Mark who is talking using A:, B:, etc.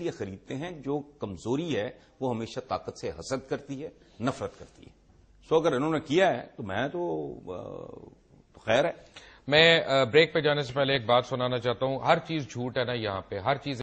A: लिए खरीदते हैं जो कमजोरी है वो हमेशा ताकत से हसद करती है नफरत करती है सो अगर इन्होंने किया है तो मैं तो, तो खैर है
B: मैं ब्रेक पे जाने से पहले एक बात सुनाना चाहता हूं हर चीज झूठ है ना यहां पे हर चीज